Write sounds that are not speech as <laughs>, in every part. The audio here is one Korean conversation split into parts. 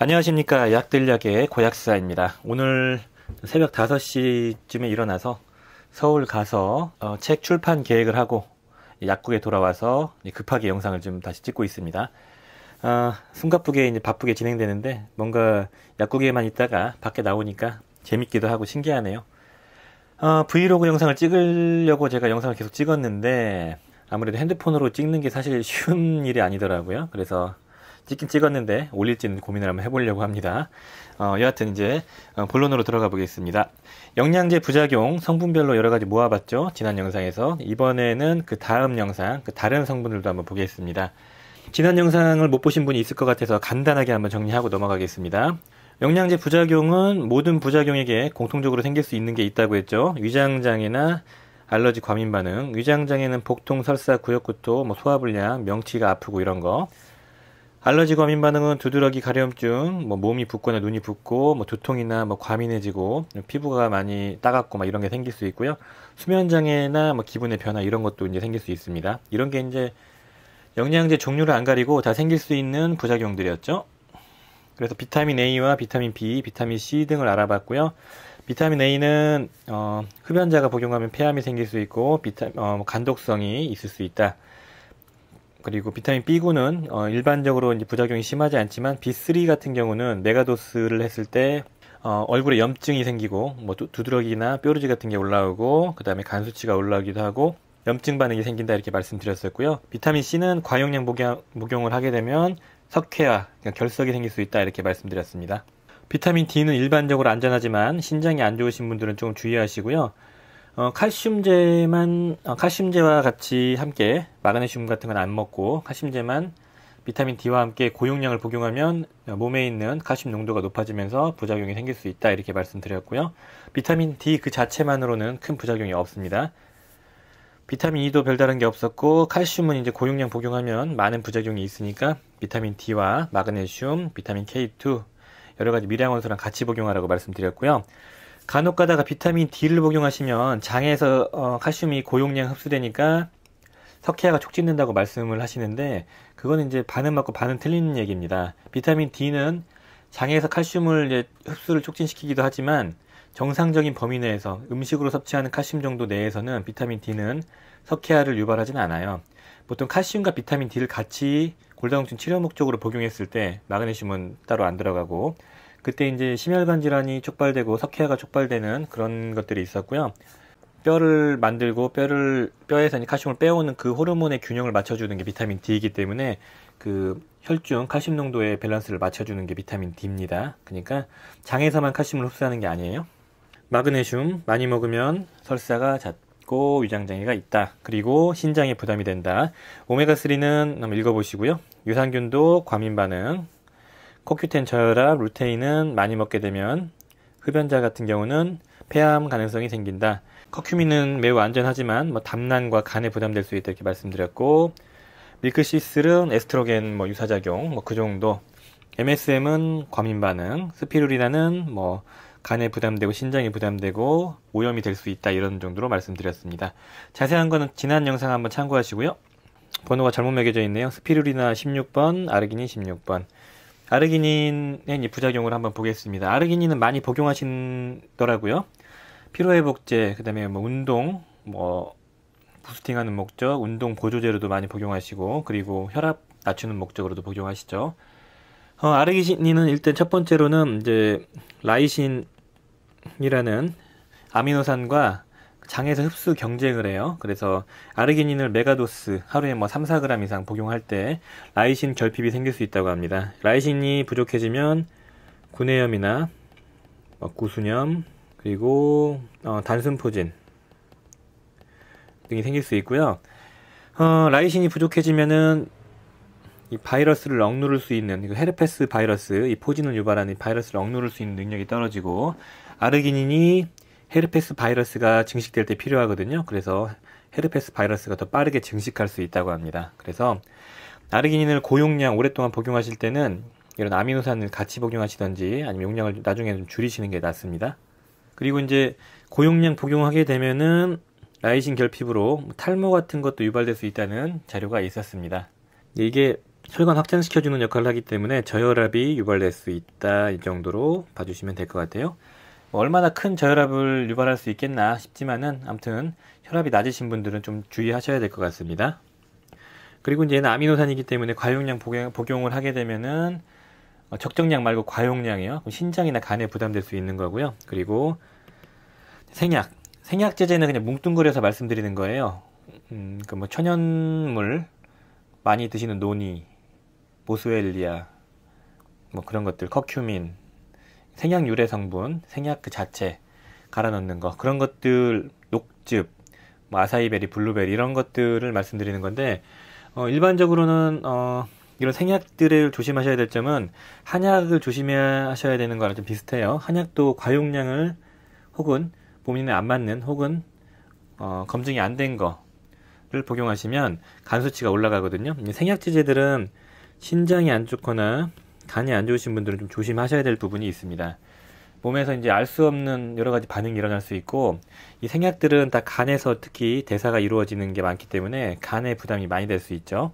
안녕하십니까. 약들약의 고약사입니다. 오늘 새벽 5시쯤에 일어나서 서울 가서 어, 책 출판 계획을 하고 약국에 돌아와서 급하게 영상을 좀 다시 찍고 있습니다. 아, 숨가쁘게 이제 바쁘게 진행되는데 뭔가 약국에만 있다가 밖에 나오니까 재밌기도 하고 신기하네요. 아, 브이로그 영상을 찍으려고 제가 영상을 계속 찍었는데 아무래도 핸드폰으로 찍는 게 사실 쉬운 <laughs> 일이 아니더라고요. 그래서 찍긴 찍었는데 올릴지는 고민을 한번 해보려고 합니다. 어, 여하튼 이제 어, 본론으로 들어가 보겠습니다. 영양제 부작용 성분별로 여러 가지 모아봤죠. 지난 영상에서 이번에는 그 다음 영상 그 다른 성분들도 한번 보겠습니다. 지난 영상을 못 보신 분이 있을 것 같아서 간단하게 한번 정리하고 넘어가겠습니다. 영양제 부작용은 모든 부작용에게 공통적으로 생길 수 있는 게 있다고 했죠. 위장장애나 알러지 과민 반응, 위장장애는 복통, 설사, 구역구토, 뭐 소화불량, 명치가 아프고 이런 거. 알러지 과민 반응은 두드러기 가려움증, 뭐 몸이 붓거나 눈이 붓고, 뭐 두통이나 뭐 과민해지고, 피부가 많이 따갑고 막 이런 게 생길 수 있고요. 수면 장애나 뭐 기분의 변화 이런 것도 이제 생길 수 있습니다. 이런 게 이제 영양제 종류를 안 가리고 다 생길 수 있는 부작용들이었죠. 그래서 비타민 A와 비타민 B, 비타민 C 등을 알아봤고요. 비타민 A는 어, 흡연자가 복용하면 폐암이 생길 수 있고 비타, 어, 간독성이 있을 수 있다. 그리고 비타민 B군은 어, 일반적으로 이제 부작용이 심하지 않지만 B3 같은 경우는 메가도스를 했을 때 어, 얼굴에 염증이 생기고 뭐 두, 두드러기나 뾰루지 같은 게 올라오고 그다음에 간 수치가 올라오기도 하고 염증 반응이 생긴다 이렇게 말씀드렸었고요. 비타민 C는 과용량 복용, 목용을 하게 되면 석회화, 그러니까 결석이 생길 수 있다 이렇게 말씀드렸습니다. 비타민 D는 일반적으로 안전하지만 신장이 안 좋으신 분들은 조금 주의하시고요. 어, 칼슘제만 어, 칼슘제와 같이 함께 마그네슘 같은 건 안 먹고 칼슘제만 비타민 D와 함께 고용량을 복용하면 어, 몸에 있는 칼슘 농도가 높아지면서 부작용이 생길 수 있다 이렇게 말씀드렸고요. 비타민 D 그 자체만으로는 큰 부작용이 없습니다. 비타민 E도 별다른 게 없었고 칼슘은 이제 고용량 복용하면 많은 부작용이 있으니까 비타민 D와 마그네슘, 비타민 K2 여러 가지 미량 원소랑 같이 복용하라고 말씀드렸고요. 간혹가다가 비타민 D를 복용하시면 장에서 어, 칼슘이 고용량 흡수되니까 석회화가 촉진된다고 말씀을 하시는데 그건 이제 반은 맞고 반은 틀리는 얘기입니다. 비타민 D는 장에서 칼슘을 이제 흡수를 촉진시키기도 하지만 정상적인 범위 내에서 음식으로 섭취하는 칼슘 정도 내에서는 비타민 D는 석회화를 유발하지는 않아요. 보통 칼슘과 비타민 D를 같이 골다공증 치료 목적으로 복용했을 때 마그네슘은 따로 안 들어가고 그때 이제 심혈관 질환이 촉발되고 석회화가 촉발되는 그런 것들이 있었고요. 뼈를 만들고 뼈를 뼈에서 칼슘을 빼오는 그 호르몬의 균형을 맞춰주는 게 비타민 D이기 때문에 그 혈중 칼슘 농도의 밸런스를 맞춰주는 게 비타민 D입니다. 그러니까 장에서만 칼슘을 흡수하는 게 아니에요. 마그네슘 많이 먹으면 설사가 잦고 위장 장애가 있다. 그리고 신장에 부담이 된다. 오메가3는 한번 읽어보시고요. 유산균도 과민 반응, 코큐텐 저혈압, 루테인은 많이 먹게 되면 흡연자 같은 경우는 폐암 가능성이 생긴다. 커큐민은 매우 안전하지만 뭐 담난과 간에 부담될 수 있다 이렇게 말씀드렸고 밀크시슬은 에스트로겐 뭐 유사작용 뭐 그 정도 MSM은 과민 반응, 스피루리나는뭐 간에 부담되고 신장에 부담되고 오염이 될 수 있다 이런 정도로 말씀드렸습니다. 자세한 거는 지난 영상 한번 참고하시고요. 번호가 잘못 매겨져 있네요. 스피루리나 16번, 아르기닌 16번. 아르기닌의 부작용을 한번 보겠습니다. 아르기닌은 많이 복용하시더라고요. 피로회복제, 그다음에 뭐 운동, 뭐 부스팅하는 목적, 운동 보조제로도 많이 복용하시고 그리고 혈압 낮추는 목적으로도 복용하시죠. 어, 아르기닌은 일단 첫 번째로는 이제 라이신이라는 아미노산과 장에서 흡수 경쟁을 해요. 그래서 아르기닌을 메가도스 하루에 뭐 3, 4g 이상 복용할 때 라이신 결핍이 생길 수 있다고 합니다. 라이신이 부족해지면 구내염이나 뭐 구수염 그리고 어, 단순포진 등이 생길 수 있고요. 어, 라이신이 부족해지면은 이 바이러스를 억누를 수 있는 헤르페스 바이러스, 이 포진을 유발하는 바이러스를 억누를 수 있는 능력이 떨어지고 아르기닌이 헤르페스 바이러스가 증식될 때 필요하거든요. 그래서 헤르페스 바이러스가 더 빠르게 증식할 수 있다고 합니다. 그래서 아르기닌을 고용량 오랫동안 복용하실 때는 이런 아미노산을 같이 복용하시던지 아니면 용량을 나중에 좀 줄이시는 게 낫습니다. 그리고 이제 고용량 복용하게 되면은 라이신 결핍으로 뭐 탈모 같은 것도 유발될 수 있다는 자료가 있었습니다. 이게 혈관 확장시켜주는 역할을 하기 때문에 저혈압이 유발될 수 있다 이 정도로 봐주시면 될 것 같아요. 얼마나 큰 저혈압을 유발할 수 있겠나 싶지만은 아무튼 혈압이 낮으신 분들은 좀 주의하셔야 될 것 같습니다. 그리고 이제 는 아미노산이기 때문에 과용량 복용, 을 하게 되면은 어, 적정량 말고 과용량이요. 신장이나 간에 부담될 수 있는 거고요. 그리고 생약, 생약 제제는 그냥 뭉뚱그려서 말씀드리는 거예요. 음, 그뭐 천연물 많이 드시는 노니, 보스웰리아, 뭐 그런 것들, 커큐민, 생약 유래 성분, 생약 그 자체 갈아 넣는 거 그런 것들 녹즙, 뭐 아사이베리, 블루베리 이런 것들을 말씀드리는 건데 어, 일반적으로는 어, 이런 생약들을 조심하셔야 될 점은 한약을 조심하셔야 되는 거랑 좀 비슷해요. 한약도 과용량을 혹은 본인에 안 맞는 혹은 어, 검증이 안 된 거를 복용하시면 간 수치가 올라가거든요. 생약 제제들은 신장이 안 좋거나 간이 안 좋으신 분들은 좀 조심하셔야 될 부분이 있습니다. 몸에서 이제 알 수 없는 여러 가지 반응이 일어날 수 있고 이 생약들은 다 간에서 특히 대사가 이루어지는 게 많기 때문에 간에 부담이 많이 될 수 있죠.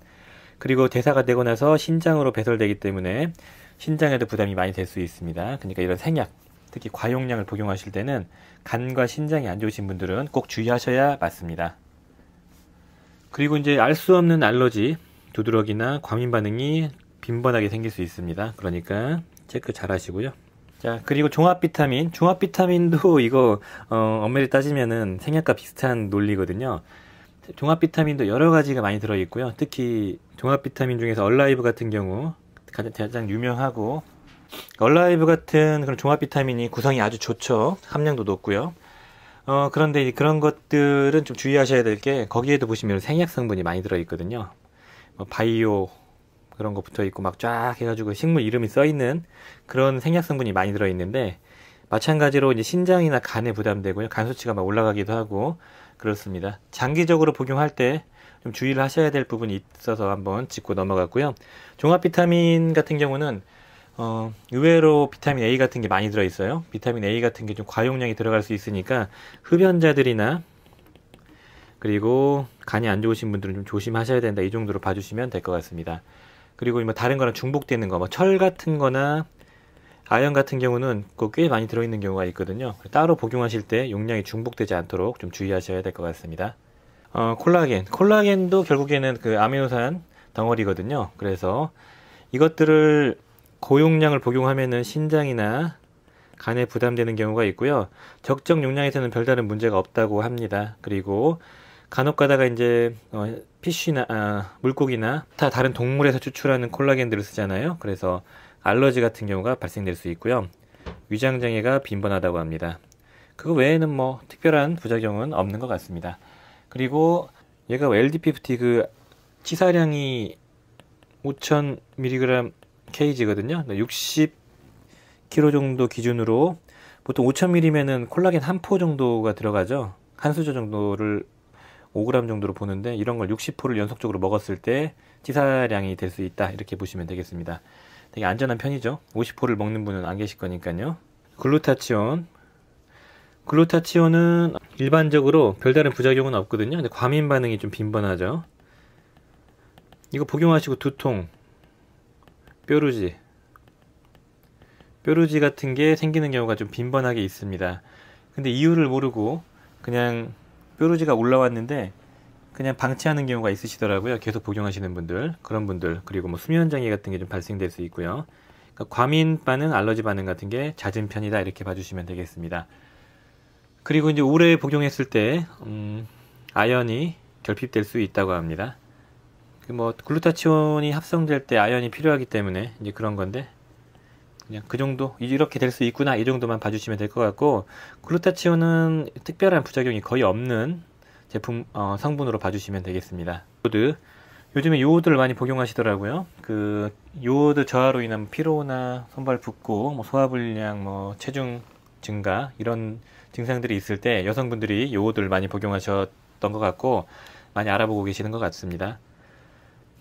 그리고 대사가 되고 나서 신장으로 배설되기 때문에 신장에도 부담이 많이 될 수 있습니다. 그러니까 이런 생약, 특히 과용량을 복용하실 때는 간과 신장이 안 좋으신 분들은 꼭 주의하셔야 맞습니다. 그리고 이제 알 수 없는 알러지, 두드러기나 과민 반응이 빈번하게 생길 수 있습니다. 그러니까 체크 잘 하시고요. 자 그리고 종합 비타민 종합 비타민도 <laughs> 이거 어, 엄밀히 따지면은 생약과 비슷한 논리거든요. 종합 비타민도 여러 가지가 많이 들어 있고요. 특히 종합 비타민 중에서 얼라이브 같은 경우 가장, 가장 유명하고 얼라이브 같은 그런 종합 비타민이 구성이 아주 좋죠. 함량도 높고요. 어, 그런데 그런 것들은 좀 주의하셔야 될 게 거기에도 보시면 생약 성분이 많이 들어 있거든요. 뭐 바이오 그런 거 붙어 있고 막 쫙 해가지고 식물 이름이 써 있는 그런 생약 성분이 많이 들어 있는데 마찬가지로 이제 신장이나 간에 부담되고요 간 수치가 막 올라가기도 하고 그렇습니다. 장기적으로 복용할 때 좀 주의를 하셔야 될 부분이 있어서 한번 짚고 넘어갔고요. 종합 비타민 같은 경우는 어, 의외로 비타민 A 같은 게 많이 들어있어요. 비타민 A 같은 게 좀 과용량이 들어갈 수 있으니까 흡연자들이나 그리고 간이 안 좋으신 분들은 좀 조심하셔야 된다. 이 정도로 봐주시면 될 것 같습니다. 그리고 뭐 다른 거랑 중복되는 거, 뭐 철 같은 거나 아연 같은 경우는 그 꽤 많이 들어있는 경우가 있거든요. 따로 복용하실 때 용량이 중복되지 않도록 좀 주의하셔야 될 것 같습니다. 어, 콜라겐. 콜라겐도 결국에는 그 아미노산 덩어리거든요. 그래서 이것들을 고용량을 복용하면은 신장이나 간에 부담되는 경우가 있고요. 적정 용량에서는 별다른 문제가 없다고 합니다. 그리고 간혹 가다가 이제 어, 피쉬나 아, 물고기나 다 다른 동물에서 추출하는 콜라겐들을 쓰잖아요. 그래서 알러지 같은 경우가 발생될 수 있고요. 위장 장애가 빈번하다고 합니다. 그 외에는 뭐 특별한 부작용은 없는 것 같습니다. 그리고 얘가 LD50 그 치사량이 5,000mg kg거든요. 60kg 정도 기준으로 보통 5,000mg면은 콜라겐 한 포 정도가 들어가죠. 한 수저 정도를 5g 정도로 보는데 이런 걸 60%를 연속적으로 먹었을 때 치사량이 될 수 있다 이렇게 보시면 되겠습니다. 되게 안전한 편이죠. 50%를 먹는 분은 안 계실 거니까요. 글루타치온 글루타치온은 일반적으로 별다른 부작용은 없거든요. 근데 과민 반응이 좀 빈번하죠. 이거 복용하시고 두통, 뾰루지, 뾰루지 같은 게 생기는 경우가 좀 빈번하게 있습니다. 근데 이유를 모르고 그냥 뾰루지가 올라왔는데 그냥 방치하는 경우가 있으시더라고요. 계속 복용하시는 분들, 그런 분들, 그리고 뭐 수면장애 같은 게 좀 발생될 수 있고요. 그러니까 과민 반응, 알러지 반응 같은 게 잦은 편이다 이렇게 봐주시면 되겠습니다. 그리고 이제 오래 복용했을 때 음, 아연이 결핍될 수 있다고 합니다. 그 뭐 글루타치온이 합성될 때 아연이 필요하기 때문에 이제 그런 건데 그냥 그 정도 이렇게 될 수 있구나 이 정도만 봐주시면 될 것 같고 글루타치온은 특별한 부작용이 거의 없는 제품 어, 성분으로 봐주시면 되겠습니다. 요드 요즘에 요오드를 많이 복용하시더라고요. 그 요오드 저하로 인한 피로나 선발 붓고 뭐 소화불량, 뭐 체중 증가 이런 증상들이 있을 때 여성분들이 요오드를 많이 복용하셨던 것 같고 많이 알아보고 계시는 것 같습니다.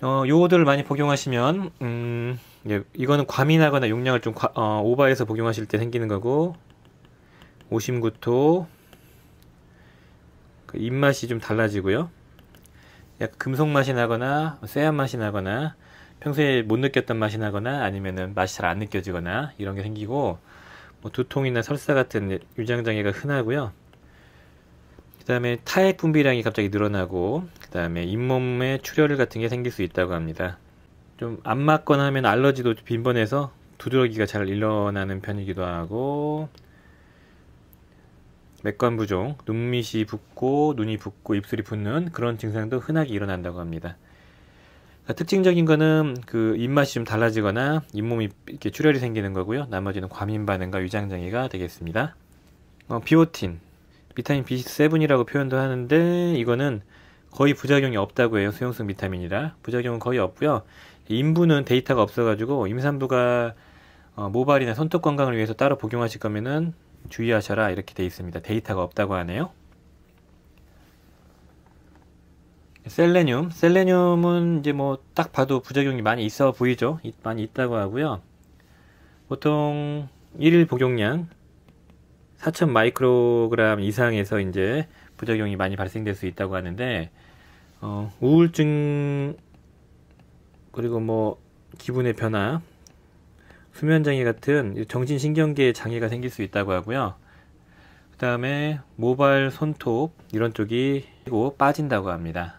어, 요오드를 많이 복용하시면 음, 이 이거는 과민하거나 용량을 좀 과, 어, 오버해서 복용하실 때 생기는 거고 오심구토 그 입맛이 좀 달라지고요. 약 금속 맛이 나거나 쎄한 맛이 나거나 평소에 못 느꼈던 맛이 나거나 아니면은 맛이 잘 안 느껴지거나 이런 게 생기고 뭐 두통이나 설사 같은 위장 장애가 흔하고요. 그다음에 타액 분비량이 갑자기 늘어나고 그다음에 잇몸에 출혈 같은 게 생길 수 있다고 합니다. 좀안 맞거나 하면 알러지도 빈번해서 두드러기가 잘 일어나는 편이기도 하고 맥관부종, 눈밑이 붓고 눈이 붓고 입술이 붓는 그런 증상도 흔하게 일어난다고 합니다. 특징적인 거는 그 입맛이 좀 달라지거나 잇몸이 이렇게 출혈이 생기는 거고요. 나머지는 과민 반응과 위장장애가 되겠습니다. 어, 비오틴, 비타민 B7이라고 표현도 하는데 이거는 거의 부작용이 없다고 해요. 수용성 비타민이라 부작용은 거의 없고요. 인부는 데이터가 없어가지고 임산부가 어, 모발이나 손톱 건강을 위해서 따로 복용하실 거면은 주의하셔라 이렇게 돼 있습니다. 데이터가 없다고 하네요. 셀레늄, 셀레늄은 이제 뭐 딱 봐도 부작용이 많이 있어 보이죠? 많이 있다고 하고요. 보통 일일 복용량 4천 마이크로그램 이상에서 이제 부작용이 많이 발생될 수 있다고 하는데 어, 우울증 그리고 뭐 기분의 변화, 수면 장애 같은 정신 신경계 장애가 생길 수 있다고 하고요. 그다음에 모발, 손톱 이런 쪽이 빠진다고 합니다.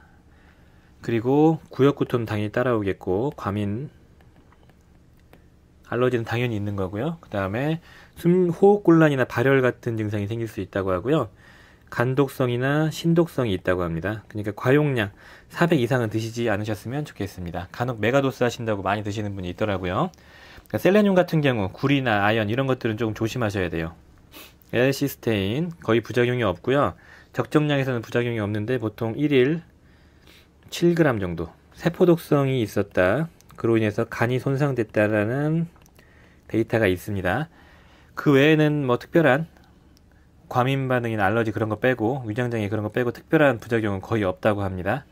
그리고 구역구통 당연히 따라오겠고 과민 알러지는 당연히 있는 거고요. 그다음에 숨 호흡곤란이나 발열 같은 증상이 생길 수 있다고 하고요. 간독성이나 신독성이 있다고 합니다. 그러니까 과용량 400 이상은 드시지 않으셨으면 좋겠습니다. 간혹 메가도스 하신다고 많이 드시는 분이 있더라고요. 그러니까 셀레늄 같은 경우 구리나 아연 이런 것들은 조금 조심하셔야 돼요. 엘시스테인 거의 부작용이 없고요. 적정량에서는 부작용이 없는데 보통 1일 7g 정도 세포 독성이 있었다. 그로 인해서 간이 손상됐다라는 데이터가 있습니다. 그 외에는 뭐 특별한 과민 반응이나 알러지 그런 거 빼고 위장장애 그런 거 빼고 특별한 부작용은 거의 없다고 합니다.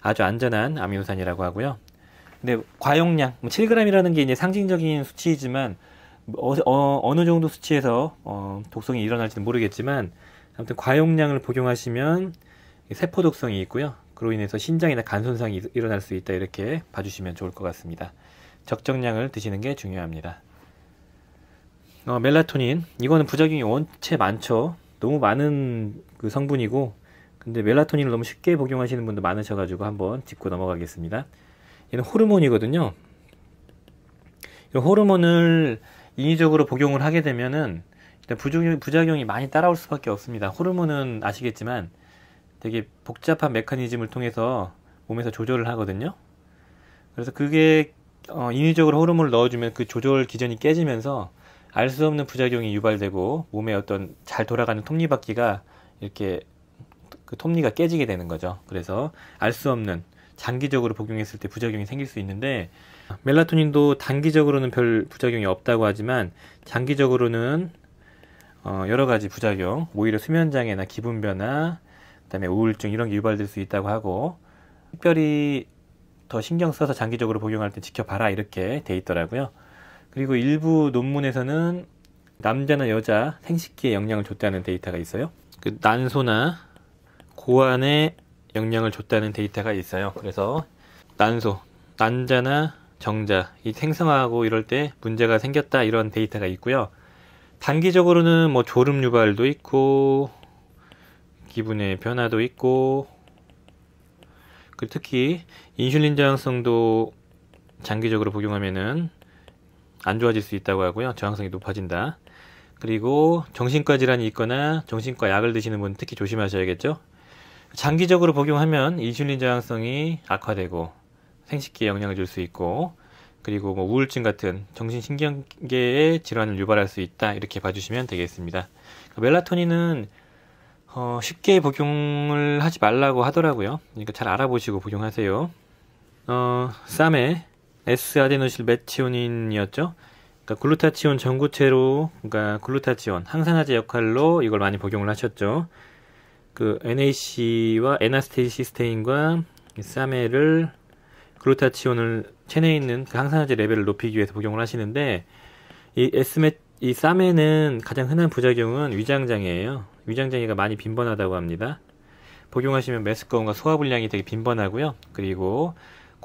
아주 안전한 아미노산이라고 하고요. 근데 과용량 뭐 7g이라는 게 이제 상징적인 수치이지만 뭐 어, 어느 정도 수치에서 어, 독성이 일어날지는 모르겠지만 아무튼 과용량을 복용하시면 세포 독성이 있고요. 그로 인해서 신장이나 간 손상이 일어날 수 있다 이렇게 봐주시면 좋을 것 같습니다. 적정량을 드시는 게 중요합니다. 어, 멜라토닌 이거는 부작용이 원체 많죠. 너무 많은 그 성분이고 근데 멜라토닌을 너무 쉽게 복용하시는 분도 많으셔가지고 한번 짚고 넘어가겠습니다. 얘는 호르몬이거든요. 이 호르몬을 인위적으로 복용을 하게 되면은 일단 부작용, 부작용이 많이 따라올 수밖에 없습니다. 호르몬은 아시겠지만 되게 복잡한 메커니즘을 통해서 몸에서 조절을 하거든요. 그래서 그게 어, 인위적으로 호르몬을 넣어주면 그 조절 기전이 깨지면서 알수 없는 부작용이 유발되고 몸에 어떤 잘 돌아가는 톱니바퀴가 이렇게 그 톱니가 깨지게 되는 거죠. 그래서 알 수 없는 장기적으로 복용했을 때 부작용이 생길 수 있는데 멜라토닌도 단기적으로는 별 부작용이 없다고 하지만 장기적으로는 어 여러 가지 부작용, 뭐 오히려 수면 장애나 기분 변화, 그다음에 우울증 이런 게 유발될 수 있다고 하고 특별히 더 신경 써서 장기적으로 복용할 때 지켜봐라 이렇게 돼 있더라고요. 그리고 일부 논문에서는 남자나 여자 생식기에 영향을 줬다는 데이터가 있어요. 그 난소나 고환에 영향을 줬다는 데이터가 있어요. 그래서 난소, 난자나 정자, 이 생성하고 이럴 때 문제가 생겼다 이런 데이터가 있고요. 단기적으로는 뭐 졸음 유발도 있고 기분의 변화도 있고 그 특히 인슐린 저항성도 장기적으로 복용하면은 안 좋아질 수 있다고 하고요. 저항성이 높아진다. 그리고 정신과 질환이 있거나 정신과 약을 드시는 분 특히 조심하셔야겠죠. 장기적으로 복용하면 인슐린 저항성이 악화되고 생식기에 영향을 줄 수 있고 그리고 뭐 우울증 같은 정신신경계의 질환을 유발할 수 있다 이렇게 봐주시면 되겠습니다. 그러니까 멜라토닌은 어, 쉽게 복용을 하지 말라고 하더라고요. 그러니까 잘 알아보시고 복용하세요. 어, 쌈에 S아데노실 메치온인이었죠. 그러니까 글루타치온 전구체로 그러니까 글루타치온 항산화제 역할로 이걸 많이 복용을 하셨죠. 그 NAC와 에나스테이시스테인과 사메를 글루타치온을 체내에 있는 그 항산화제 레벨을 높이기 위해서 복용을 하시는데 이에메이 쌈에는 가장 흔한 부작용은 위장장애예요. 위장장애가 많이 빈번하다고 합니다. 복용하시면 메스꺼움과 소화불량이 되게 빈번하고요. 그리고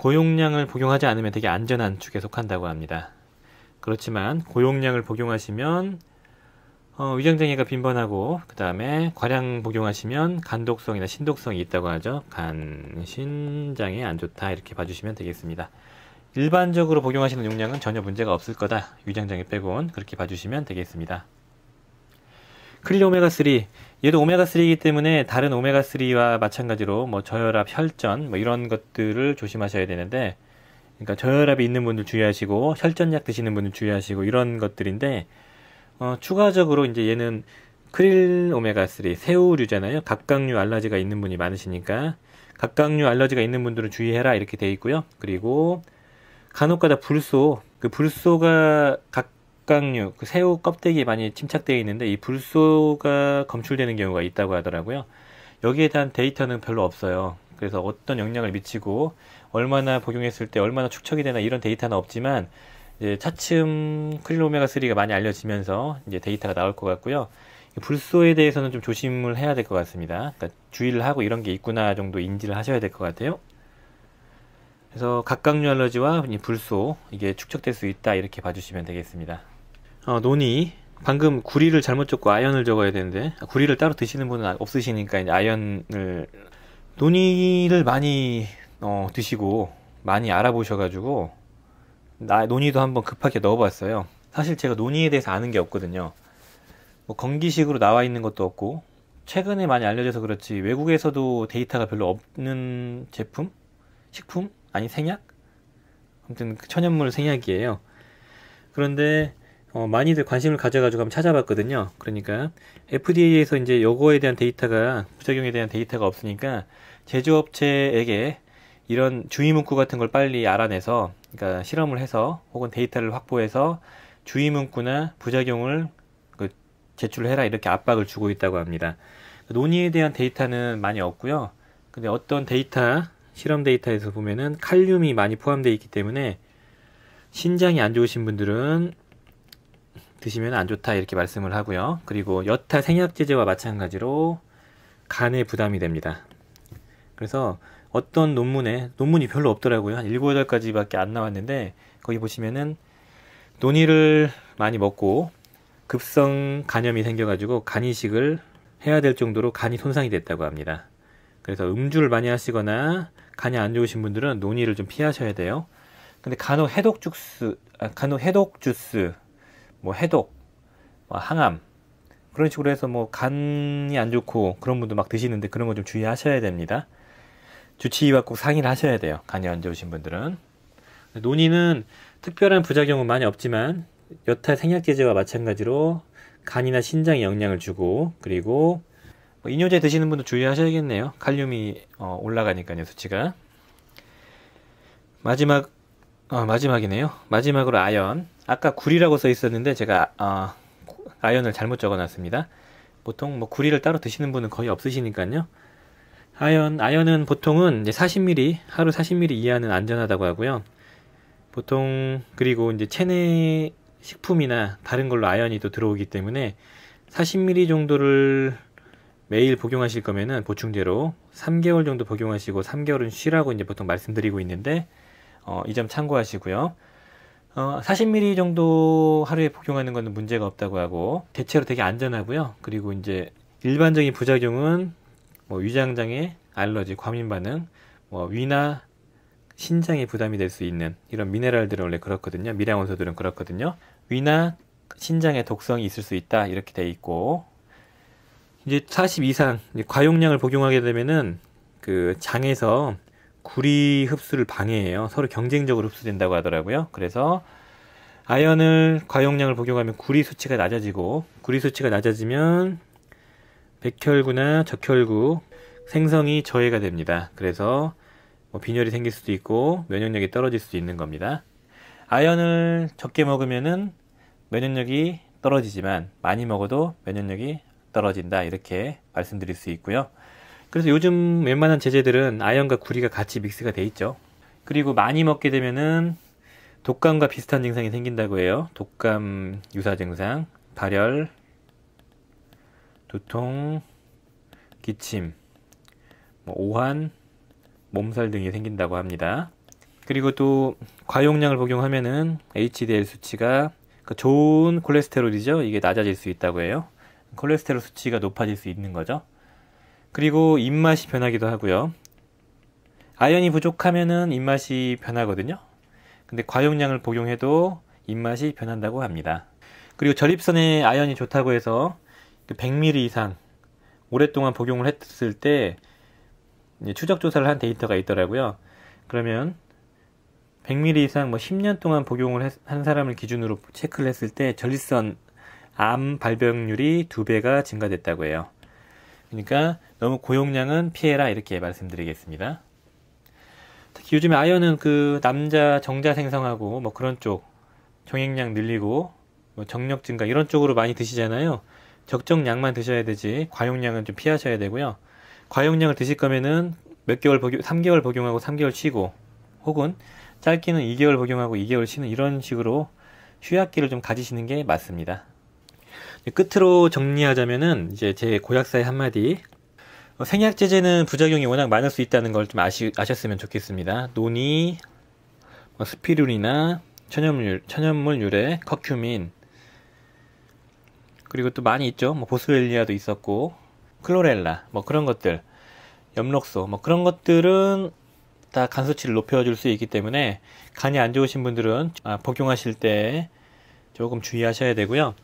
고용량을 복용하지 않으면 되게 안전한 축에 속한다고 합니다. 그렇지만 고용량을 복용하시면 어, 위장장애가 빈번하고 그 다음에 과량 복용하시면 간독성이나 신독성이 있다고 하죠. 간, 신장에 안 좋다 이렇게 봐주시면 되겠습니다. 일반적으로 복용하시는 용량은 전혀 문제가 없을 거다. 위장장애 빼곤 그렇게 봐주시면 되겠습니다. 크릴 오메가 3 얘도 오메가 3이기 때문에 다른 오메가 3와 마찬가지로 뭐 저혈압, 혈전 뭐 이런 것들을 조심하셔야 되는데 그러니까 저혈압이 있는 분들 주의하시고 혈전약 드시는 분들 주의하시고 이런 것들인데 어, 추가적으로 이제 얘는 크릴 오메가 3 새우류잖아요. 각각류 알러지가 있는 분이 많으시니까 각각류 알러지가 있는 분들은 주의해라 이렇게 돼 있고요. 그리고 간혹가다 불소 그 불소가 각 독각류그 새우 껍데기 많이 침착되어 있는데 이 불소가 검출되는 경우가 있다고 하더라고요. 여기에 대한 데이터는 별로 없어요. 그래서 어떤 영향을 미치고 얼마나 복용했을 때 얼마나 축척이 되나 이런 데이터는 없지만 이제 차츰 크릴오메가 3가 많이 알려지면서 이제 데이터가 나올 것 같고요. 불소에 대해서는 좀 조심을 해야 될 것 같습니다. 그러니까 주의를 하고 이런 게 있구나 정도 인지를 하셔야 될 것 같아요. 그래서 각각류 알러지와 불소 이게 축적될 수 있다 이렇게 봐주시면 되겠습니다. 어, 논이 방금 구리를 잘못 적고 아연을 적어야 되는데 아, 구리를 따로 드시는 분은 아, 없으시니까 이제 아연을 논의를 많이 어, 드시고 많이 알아보셔가지고 나, 논의도 한번 급하게 넣어봤어요. 사실 제가 논의에 대해서 아는 게 없거든요. 뭐 건기식으로 나와 있는 것도 없고 최근에 많이 알려져서 그렇지 외국에서도 데이터가 별로 없는 제품, 식품 아니 생약 아무튼 그 천연물 생약이에요. 그런데 어, 많이들 관심을 가져가지고 한번 찾아봤거든요. 그러니까 FDA에서 이제 요거에 대한 데이터가 부작용에 대한 데이터가 없으니까 제조업체에게 이런 주의 문구 같은 걸 빨리 알아내서 그러니까 실험을 해서 혹은 데이터를 확보해서 주의 문구나 부작용을 그 제출해라 이렇게 압박을 주고 있다고 합니다. 논의에 대한 데이터는 많이 없고요. 근데 어떤 데이터 실험 데이터에서 보면은 칼륨이 많이 포함되어 있기 때문에 신장이 안 좋으신 분들은 드시면 안 좋다 이렇게 말씀을 하고요. 그리고 여타 생약제제와 마찬가지로 간에 부담이 됩니다. 그래서 어떤 논문에 논문이 별로 없더라고요. 한 7, 8가지밖에 안 나왔는데 거기 보시면은 논의를 많이 먹고 급성 간염이 생겨가지고 간이식을 해야 될 정도로 간이 손상이 됐다고 합니다. 그래서 음주를 많이 하시거나 간이 안 좋으신 분들은 논의를 좀 피하셔야 돼요. 근데 간혹 해독 주스, 아, 간혹 해독 주스 뭐 해독, 뭐 항암 그런 식으로 해서 뭐 간이 안 좋고 그런 분도 막 드시는데 그런 거 좀 주의하셔야 됩니다. 주치의와 꼭 상의를 하셔야 돼요. 간이 안 좋으신 분들은 논의는 특별한 부작용은 많이 없지만 여타 생약제제와 마찬가지로 간이나 신장에 영향을 주고 그리고 뭐 이뇨제 드시는 분도 주의하셔야겠네요. 칼륨이 어, 올라가니까요 수치가 마지막 어, 마지막이네요. 마지막으로 아연 아까 구리라고 써 있었는데 제가 아, 아연을 잘못 적어놨습니다. 보통 뭐 구리를 따로 드시는 분은 거의 없으시니까요. 아연, 아연은 보통은 이제 40ml, 하루 40ml 이하는 안전하다고 하고요. 보통 그리고 이제 체내 식품이나 다른 걸로 아연이 또 들어오기 때문에 40ml 정도를 매일 복용하실 거면은 보충제로 3개월 정도 복용하시고 3개월은 쉬라고 이제 보통 말씀드리고 있는데 어, 이 점 참고하시고요. 어, 40ml 정도 하루에 복용하는 것은 문제가 없다고 하고 대체로 되게 안전하고요. 그리고 이제 일반적인 부작용은 뭐 위장장애, 알러지, 과민 반응, 뭐 위나 신장에 부담이 될 수 있는 이런 미네랄들은 원래 그렇거든요. 미량 원소들은 그렇거든요. 위나 신장에 독성이 있을 수 있다 이렇게 돼 있고 이제 40 이상 과용량을 복용하게 되면은 그 장에서 구리 흡수를 방해해요. 서로 경쟁적으로 흡수된다고 하더라고요. 그래서 아연을 과용량을 복용하면 구리 수치가 낮아지고 구리 수치가 낮아지면 백혈구나 적혈구 생성이 저해가 됩니다. 그래서 뭐 빈혈이 생길 수도 있고 면역력이 떨어질 수도 있는 겁니다. 아연을 적게 먹으면은 면역력이 떨어지지만 많이 먹어도 면역력이 떨어진다 이렇게 말씀드릴 수 있고요. 그래서 요즘 웬만한 제재들은 아연과 구리가 같이 믹스가 돼 있죠. 그리고 많이 먹게 되면은 독감과 비슷한 증상이 생긴다고 해요. 독감 유사 증상, 발열, 두통, 기침, 뭐 오한, 몸살 등이 생긴다고 합니다. 그리고 또 과용량을 복용하면은 HDL 수치가 그 좋은 콜레스테롤이죠. 이게 낮아질 수 있다고 해요. 콜레스테롤 수치가 높아질 수 있는 거죠. 그리고 입맛이 변하기도 하고요. 아연이 부족하면은 입맛이 변하거든요. 근데 과용량을 복용해도 입맛이 변한다고 합니다. 그리고 전립선에 아연이 좋다고 해서 100ml 이상 오랫동안 복용을 했을 때 추적 조사를 한 데이터가 있더라고요. 그러면 100ml 이상 뭐 10년 동안 복용을 했, 한 사람을 기준으로 체크를 했을 때 전립선 암 발병률이 2배가 증가됐다고 해요. 그러니까 너무 고용량은 피해라 이렇게 말씀드리겠습니다. 특히 요즘에 아연은 그 남자 정자 생성하고 뭐 그런 쪽 정액량 늘리고 뭐 정력 증가 이런 쪽으로 많이 드시잖아요. 적정량만 드셔야 되지 과용량은 좀 피하셔야 되고요. 과용량을 드실 거면은 몇 개월 복용, 3개월 복용하고 3개월 쉬고 혹은 짧게는 2개월 복용하고 2개월 쉬는 이런 식으로 휴약기를 좀 가지시는 게 맞습니다. 끝으로 정리하자면은 이제 제 고약사의 한마디. 어, 생약 제제는 부작용이 워낙 많을 수 있다는 걸 좀 아셨으면 좋겠습니다. 논이, 뭐 스피룰이나 천연물, 천연물 유래, 커큐민, 그리고 또 많이 있죠. 뭐 보스웰리아도 있었고, 클로렐라, 뭐 그런 것들, 엽록소, 뭐 그런 것들은 다간 수치를 높여줄 수 있기 때문에 간이 안 좋으신 분들은 아, 복용하실 때 조금 주의하셔야 되고요.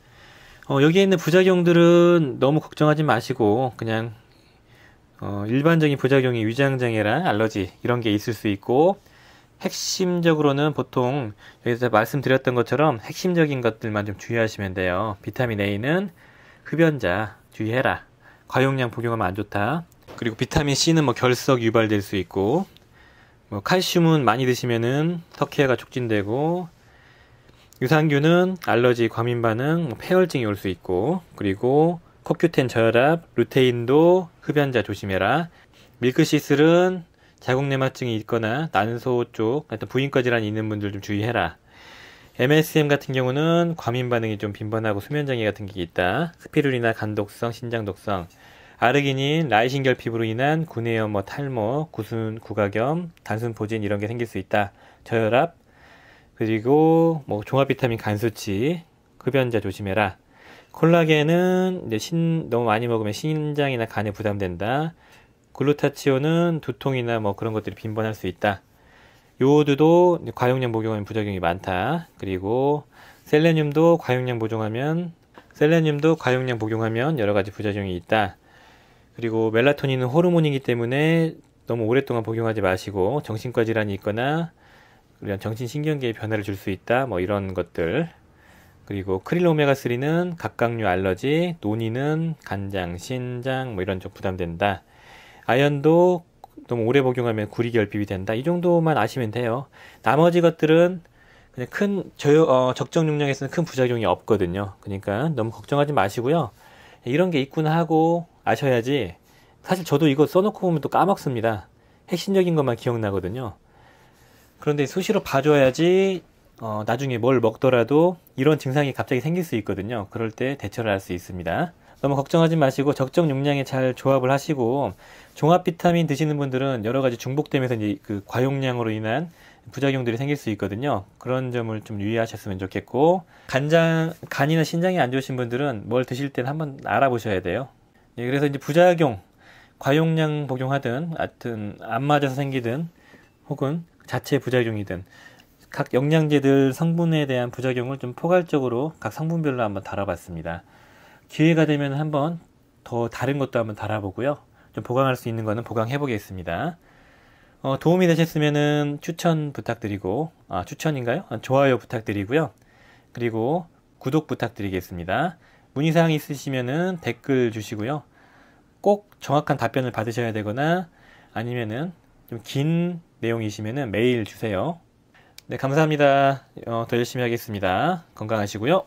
어, 여기에 있는 부작용들은 너무 걱정하지 마시고 그냥 어, 일반적인 부작용이 위장장애랑 알러지 이런 게 있을 수 있고 핵심적으로는 보통 여기서 말씀드렸던 것처럼 핵심적인 것들만 좀 주의하시면 돼요. 비타민 A는 흡연자 주의해라. 과용량 복용하면 안 좋다. 그리고 비타민 C는 뭐 결석 유발될 수 있고 뭐 칼슘은 많이 드시면은 턱해가 촉진되고 유산균은 알러지, 과민 반응, 뭐 폐혈증이 올 수 있고 그리고 코큐텐 저혈압, 루테인도 흡연자 조심해라. 밀크시슬은 자궁내막증이 있거나 난소 쪽 하여튼 부인과 질환이 있는 분들 좀 주의해라. MSM 같은 경우는 과민 반응이 좀 빈번하고 수면 장애 같은 게 있다. 스피룰이나 간독성, 신장 독성, 아르기닌, 라이신결 핍으로 인한 구내염, 뭐 탈모, 구순, 구가염, 단순 포진 이런 게 생길 수 있다. 저혈압, 그리고 뭐 종합 비타민 간 수치, 흡연자 조심해라. 콜라겐은 이제 신 너무 많이 먹으면 신장이나 간에 부담된다. 글루타치온은 두통이나 뭐 그런 것들이 빈번할 수 있다. 요오드도 과용량 복용하면 부작용이 많다. 그리고 셀레늄도 과용량 복용하면 셀레늄도 과용량 복용하면 여러 가지 부작용이 있다. 그리고 멜라토닌은 호르몬이기 때문에 너무 오랫동안 복용하지 마시고 정신과 질환이 있거나 그런 정신신경계에 변화를 줄 수 있다. 뭐 이런 것들. 그리고 크릴 오메가 3는 각각류 알러지, 논이는 간장, 신장 뭐 이런 쪽 부담된다. 아연도 너무 오래 복용하면 구리 결핍이 된다. 이 정도만 아시면 돼요. 나머지 것들은 그냥 큰 저요, 어, 적정 용량에서는 큰 부작용이 없거든요. 그러니까 너무 걱정하지 마시고요. 이런 게 있구나 하고 아셔야지. 사실 저도 이거 써놓고 보면 또 까먹습니다. 핵심적인 것만 기억나거든요. 그런데 수시로 봐줘야지 어, 나중에 뭘 먹더라도 이런 증상이 갑자기 생길 수 있거든요. 그럴 때 대처를 할 수 있습니다. 너무 걱정하지 마시고 적정 용량에 잘 조합을 하시고 종합 비타민 드시는 분들은 여러 가지 중복되면서 이제 그 과용량으로 인한 부작용들이 생길 수 있거든요. 그런 점을 좀 유의하셨으면 좋겠고 간장 간이나 신장이 안 좋으신 분들은 뭘 드실 때는 한번 알아보셔야 돼요. 예, 그래서 이제 부작용 과용량 복용하든 하여튼 안 맞아서 생기든 혹은 자체 부작용이든 각 영양제들 성분에 대한 부작용을 좀 포괄적으로 각 성분별로 한번 달아봤습니다. 기회가 되면 한번 더 다른 것도 한번 달아보고요. 좀 보강할 수 있는 거는 보강해 보겠습니다. 어, 도움이 되셨으면 추천 부탁드리고 아, 추천인가요? 아, 좋아요 부탁드리고요. 그리고 구독 부탁드리겠습니다. 문의사항 있으시면 댓글 주시고요. 꼭 정확한 답변을 받으셔야 되거나 아니면은 좀긴 내용이시면 메일 주세요. 네, 감사합니다. 어, 더 열심히 하겠습니다. 건강하시고요.